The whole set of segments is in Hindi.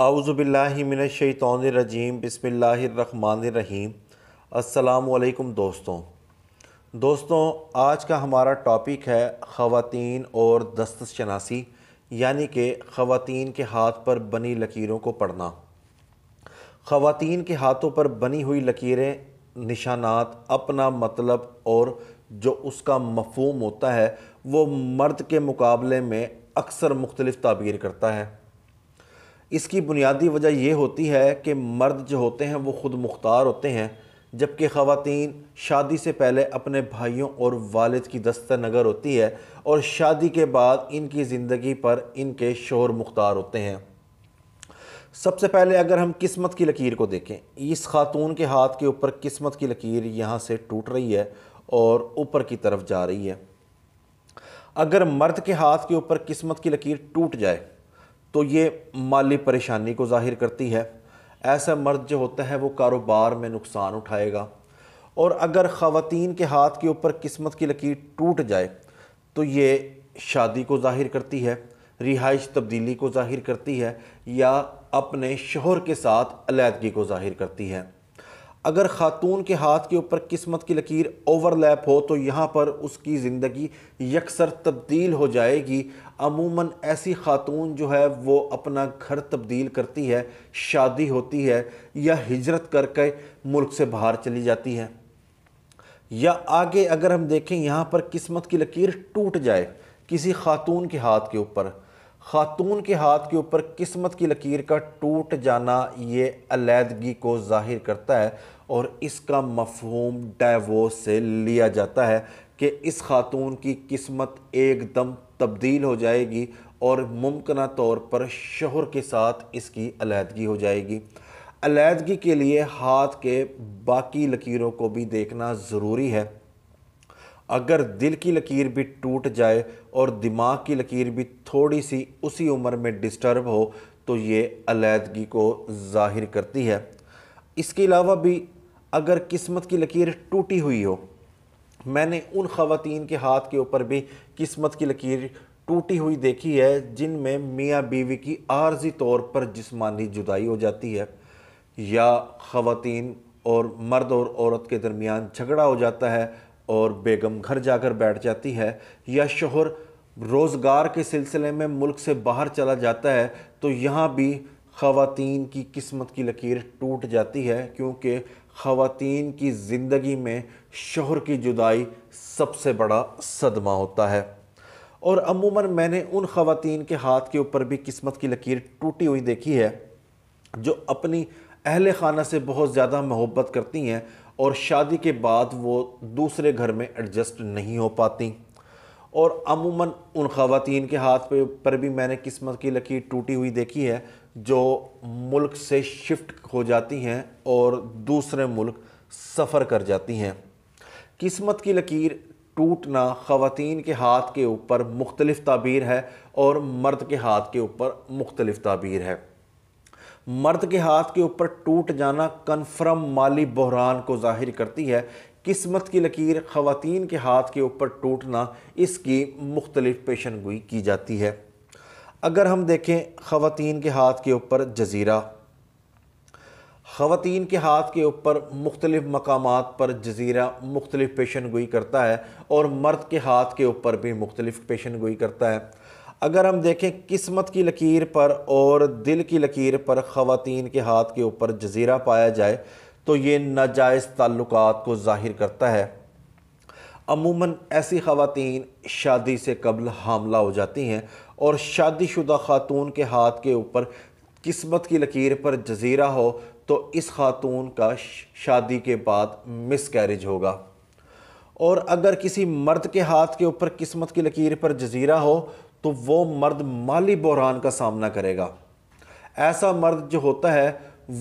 आउज़बिल्लिमिनशैतरजीम बसमीम अल्लाम दोस्तों दोस्तों आज का हमारा टॉपिक है ख़वान और दस्त शनासी यानी कि ख़वान के हाथ पर बनी लकीरों को पढ़ना ख़वान के हाथों पर बनी हुई लकीरें निशानात अपना मतलब और जो उसका मफहम होता है वो मर्द के मुकाबले में अक्सर मुख्तलिफ़ ताबीर करता है इसकी बुनियादी वजह यह होती है कि मर्द जो होते हैं वो ख़ुद मुख्तार होते हैं जबकि ख़वातीन शादी से पहले अपने भाइयों और वालिद की दस्त नगर होती है और शादी के बाद इनकी ज़िंदगी पर इनके शोर मुख्तार होते हैं सबसे पहले अगर हम किस्मत की लकीर को देखें इस खातून के हाथ के ऊपर किस्मत की लकीर यहाँ से टूट रही है और ऊपर की तरफ जा रही है अगर मर्द के हाथ के ऊपर किस्मत की लकीर टूट जाए तो ये माली परेशानी को जाहिर करती है ऐसा मर्द जो होता है वो कारोबार में नुकसान उठाएगा और अगर ख़वातीन के हाथ के ऊपर किस्मत की लकीर टूट जाए तो ये शादी को जाहिर करती है रिहाइश तब्दीली को जाहिर करती है या अपने शोहर के साथ अलीदगी को जाहिर करती है अगर ख़ातून के हाथ के ऊपर किस्मत की लकीर ओवरलैप हो तो यहाँ पर उसकी ज़िंदगी यकसर तब्दील हो जाएगी अमूमन ऐसी ख़ातून जो है वो अपना घर तब्दील करती है शादी होती है या हिजरत करके मुल्क से बाहर चली जाती है या आगे अगर हम देखें यहाँ पर किस्मत की लकीर टूट जाए किसी ख़ातून के हाथ के ऊपर खातून के हाथ के ऊपर किस्मत की लकीर का टूट जाना ये अलीदगी को जाहिर करता है और इसका मफहूम डाइवोर्स से लिया जाता है कि इस खातून की किस्मत एकदम तब्दील हो जाएगी और मुमकिन तौर पर शोहर के साथ इसकी अलीदगी हो जाएगी अलीदगी के लिए हाथ के बाकी लकीरों को भी देखना ज़रूरी है अगर दिल की लकीर भी टूट जाए और दिमाग की लकीर भी थोड़ी सी उसी उम्र में डिस्टर्ब हो तो ये अलीदगी को ज़ाहिर करती है इसके अलावा भी अगर किस्मत की लकीर टूटी हुई हो मैंने उन ख़वातीन के हाथ के ऊपर भी किस्मत की लकीर टूटी हुई देखी है जिनमें मियाँ बीवी की आर्जी तौर पर जिस्मानी जुदाई हो जाती है या ख़वातीन और मर्द और औरत के दरमियान झगड़ा हो जाता है और बेगम घर जाकर बैठ जाती है या शोहर रोज़गार के सिलसिले में मुल्क से बाहर चला जाता है तो यहाँ भी ख़वातीन की किस्मत की लकीर टूट जाती है क्योंकि ख़वातीन की ज़िंदगी में शोहर की जुदाई सबसे बड़ा सदमा होता है और अमूमन मैंने उन ख़वातीन के हाथ के ऊपर भी किस्मत की लकीर टूटी हुई देखी है जो अपनी अहल खाना से बहुत ज़्यादा मोहब्बत करती हैं और शादी के बाद वो दूसरे घर में एडजस्ट नहीं हो पाती और अमूमन उन ख़वातीन के हाथ पे पर भी मैंने किस्मत की लकीर टूटी हुई देखी है जो मुल्क से शिफ्ट हो जाती हैं और दूसरे मुल्क सफ़र कर जाती हैं किस्मत की लकीर टूटना ख़वान के हाथ के ऊपर मुख्तलिफ़ ताबीर है और मर्द के हाथ के ऊपर मुख्तलिफ़ ताबीर है मर्द के हाथ के ऊपर टूट जाना कन्फर्म माली बहरान को जाहिर करती है किस्मत की लकीर ख़वान के हाथ के ऊपर टूटना इसकी मुख्तलिफ पेशन गोई की जाती है अगर हम देखें ख़वान के हाथ के ऊपर जजीरा ख़वान के हाथ के ऊपर मुख्तलिफ मकाम पर जजीरा मुख्तलिफ पेशन गोई करता है और मर्द के हाथ के ऊपर भी मुख्तलिफ पेशन गोई करता है अगर हम देखें किस्मत की लकीर पर और दिल की लकीर पर ख़वातीन के हाथ के ऊपर जजीरा पाया जाए तो ये नाजायज़ ताल्लुक को ज़ाहिर करता है अमूमन ऐसी ख़वातीन शादी से कबल हामला हो जाती हैं और शादीशुदा ख़ातून के हाथ के ऊपर किस्मत की लकीर पर जजीरा हो तो इस खातून का शादी के बाद मिस कैरिज होगा और अगर किसी मर्द के हाथ के ऊपर किस्मत की लकीर पर जजीरा हो तो वो मर्द माली बहरान का सामना करेगा ऐसा मर्द जो होता है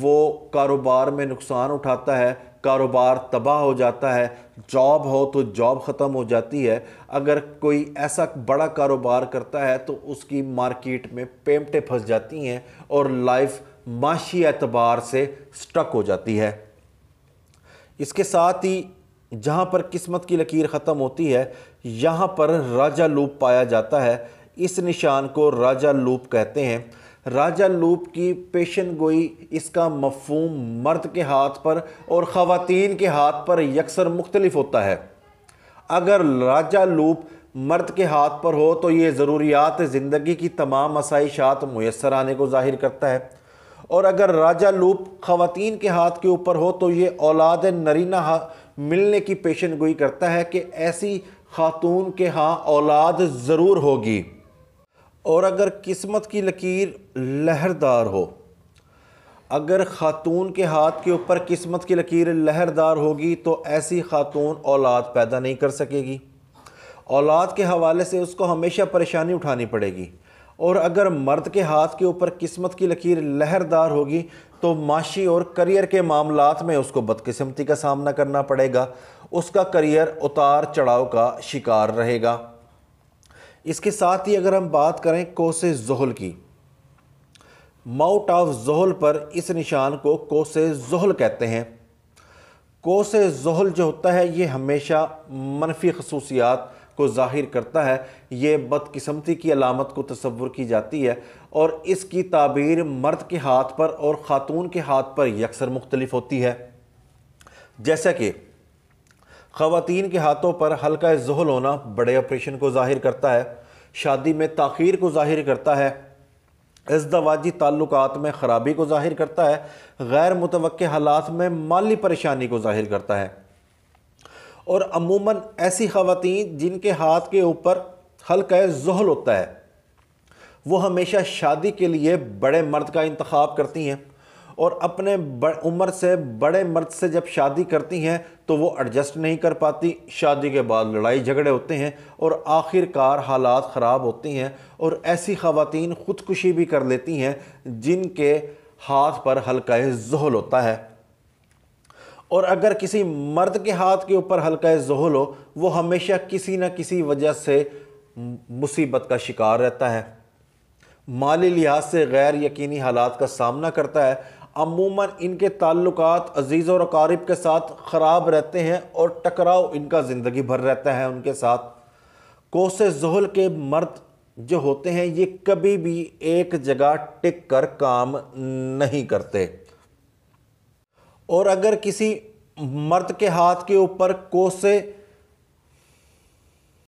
वो कारोबार में नुकसान उठाता है कारोबार तबाह हो जाता है जॉब हो तो जॉब ख़त्म हो जाती है अगर कोई ऐसा बड़ा कारोबार करता है तो उसकी मार्केट में पेमटें फंस जाती हैं और लाइफ माशी एतबार से स्टक हो जाती है इसके साथ ही जहाँ पर किस्मत की लकीर ख़त्म होती है यहाँ पर राजा लूप पाया जाता है इस निशान को राजा लूप कहते हैं राजा लूप की पेशन गोई इसका मफहम मर्द के हाथ पर और ख़वान के हाथ पर यकसर मुख्तलिफ होता है अगर राजा लूप मर्द के हाथ पर हो तो ये ज़रूरियात ज़िंदगी की तमाम आसाइशात मैसर आने को ज़ाहिर करता है और अगर राजा लूप ख़वान के हाथ के ऊपर हो तो ये औलाद नरीना मिलने की पेशन गोई करता है कि ऐसी खातून के हाँ औलाद ज़रूर होगी और अगर किस्मत की लकीर लहरदार हो अगर ख़ातून के हाथ के ऊपर किस्मत की लकीर लहरदार होगी तो ऐसी ख़ातून औलाद पैदा नहीं कर सकेगी औलाद के हवाले से उसको हमेशा परेशानी उठानी पड़ेगी और अगर मर्द के हाथ के ऊपर किस्मत की लकीर लहरदार होगी तो माशी और करियर के मामला में उसको बदकिस्मती का सामना करना पड़ेगा उसका करियर उतार चढ़ाव का शिकार रहेगा इसके साथ ही अगर हम बात करें कोस जहल की माउट ऑफ जहल पर इस निशान को कोस जहल कहते हैं कोस जहल जो होता है ये हमेशा मनफी खसूसियात को जाहिर करता है ये बदकस्मती की अलामत को तस्वुर की जाती है और इसकी ताबीर मर्द के हाथ पर और ख़ातून के हाथ पर यकसर मुख्तलिफ होती है जैसा कि खातन के हाथों पर हल्का जहल होना बड़े ऑपरेशन को ज़ाहिर करता है शादी में तखीर को ज़ाहिर करता है दवाजी ताल्लुक में ख़राबी को ज़ाहिर करता है गैर मुतव हालात में माली परेशानी को ज़ाहिर करता है और अमूमन ऐसी खातें जिनके हाथ के ऊपर हल्का जहल होता है वो हमेशा शादी के लिए बड़े मर्द का इंतखब करती हैं और अपने उम्र से बड़े मर्द से जब शादी करती हैं तो वो एडजस्ट नहीं कर पाती शादी के बाद लड़ाई झगड़े होते हैं और आखिरकार हालात ख़राब होती हैं और ऐसी ख़वातीन ख़ुदकुशी भी कर लेती हैं जिनके हाथ पर हल्का जहल होता है और अगर किसी मर्द के हाथ के ऊपर हल्का जहल हो वो हमेशा किसी न किसी वजह से मुसीबत का शिकार रहता है माली लिहाज से गैर यकीनी हालात का सामना करता है अमूमन इनके ताल्लुक अजीज़ और अकारीब के साथ ख़राब रहते हैं और टकराव इनका ज़िंदगी भर रहता है उनके साथ कोस जहल के मर्द जो होते हैं ये कभी भी एक जगह टिक कर काम नहीं करते और अगर किसी मर्द के हाथ के ऊपर कोसे